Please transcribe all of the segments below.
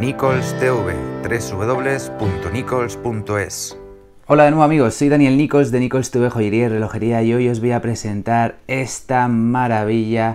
Nichols www.nichols.es. Hola de nuevo amigos, soy Daniel Nichols de Nichols TV Joyería y Relojería y hoy os voy a presentar esta maravilla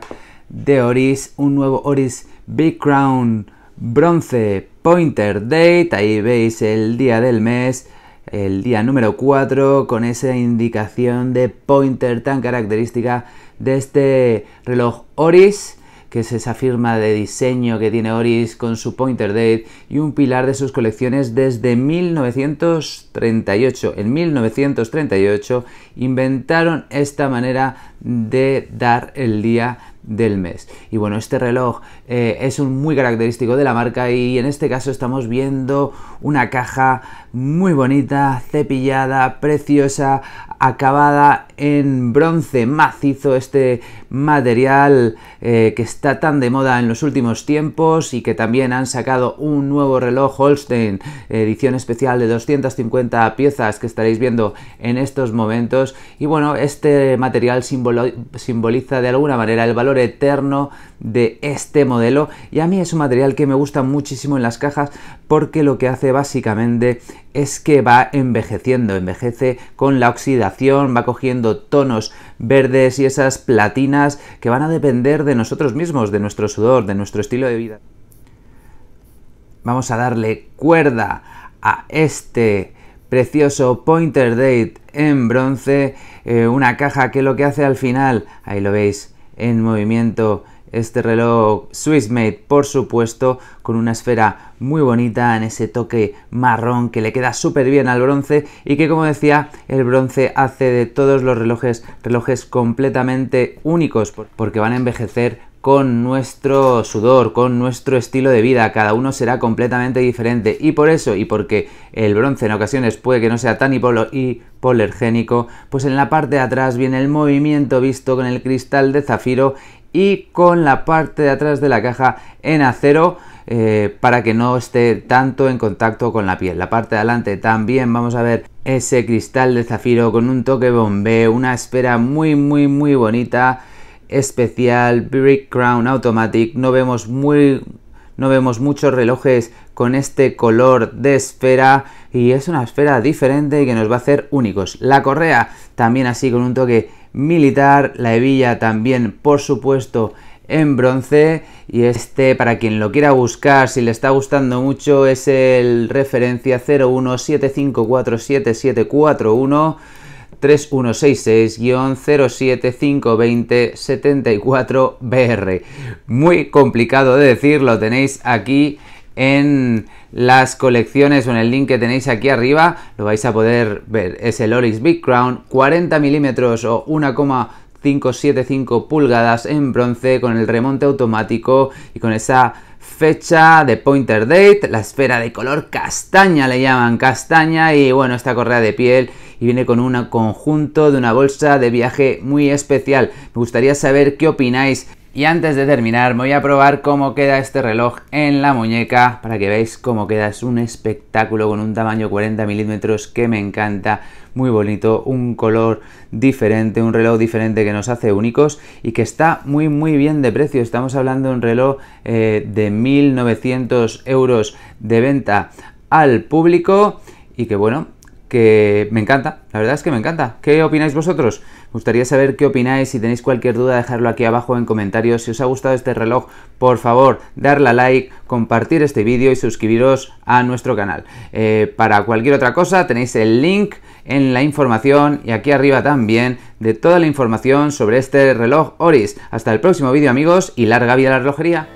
de Oris, un nuevo Oris Big Crown Bronce Pointer Date, ahí veis el día del mes, el día número 4 con esa indicación de pointer tan característica de este reloj Oris que es esa firma de diseño que tiene Oris con su Pointer Date y un pilar de sus colecciones desde 1938. En 1938 inventaron esta manera de dar el día del mes. Y bueno, este reloj eh, es un muy característico de la marca y en este caso estamos viendo una caja muy bonita, cepillada, preciosa, acabada en bronce macizo, este material eh, que está tan de moda en los últimos tiempos y que también han sacado un nuevo reloj Holstein, edición especial de 250 piezas que estaréis viendo en estos momentos. Y bueno, este material simboliza de alguna manera el valor eterno de este modelo y a mí es un material que me gusta muchísimo en las cajas porque lo que hace básicamente es que va envejeciendo, envejece con la oxidación, va cogiendo tonos verdes y esas platinas que van a depender de nosotros mismos, de nuestro sudor, de nuestro estilo de vida. Vamos a darle cuerda a este precioso pointer date en bronce, eh, una caja que lo que hace al final, ahí lo veis, en movimiento este reloj Swiss Made, por supuesto, con una esfera muy bonita en ese toque marrón que le queda súper bien al bronce y que, como decía, el bronce hace de todos los relojes relojes completamente únicos porque van a envejecer con nuestro sudor, con nuestro estilo de vida, cada uno será completamente diferente y por eso y porque el bronce en ocasiones puede que no sea tan y polergénico pues en la parte de atrás viene el movimiento visto con el cristal de zafiro y con la parte de atrás de la caja en acero eh, para que no esté tanto en contacto con la piel. La parte de adelante también vamos a ver ese cristal de zafiro con un toque bombeo, una esfera muy muy muy bonita, especial, Brick Crown Automatic, no vemos muy... No vemos muchos relojes con este color de esfera y es una esfera diferente y que nos va a hacer únicos. La correa también así con un toque militar, la hebilla también por supuesto en bronce y este para quien lo quiera buscar si le está gustando mucho es el referencia 017547741 3166 07520 br Muy complicado de decir, lo tenéis aquí en las colecciones o en el link que tenéis aquí arriba, lo vais a poder ver. Es el Oryx Big Crown, 40 milímetros o 1,575 pulgadas en bronce con el remonte automático y con esa fecha de pointer date, la esfera de color castaña le llaman castaña y bueno, esta correa de piel y viene con un conjunto de una bolsa de viaje muy especial. Me gustaría saber qué opináis y antes de terminar me voy a probar cómo queda este reloj en la muñeca para que veáis cómo queda. Es un espectáculo con un tamaño 40 milímetros que me encanta, muy bonito, un color diferente, un reloj diferente que nos hace únicos y que está muy muy bien de precio. Estamos hablando de un reloj eh, de 1.900 euros de venta al público y que bueno, que me encanta, la verdad es que me encanta. ¿Qué opináis vosotros? Me gustaría saber qué opináis, si tenéis cualquier duda dejarlo aquí abajo en comentarios. Si os ha gustado este reloj, por favor, darle a like, compartir este vídeo y suscribiros a nuestro canal. Eh, para cualquier otra cosa tenéis el link en la información y aquí arriba también de toda la información sobre este reloj Oris. Hasta el próximo vídeo amigos y larga vida a la relojería.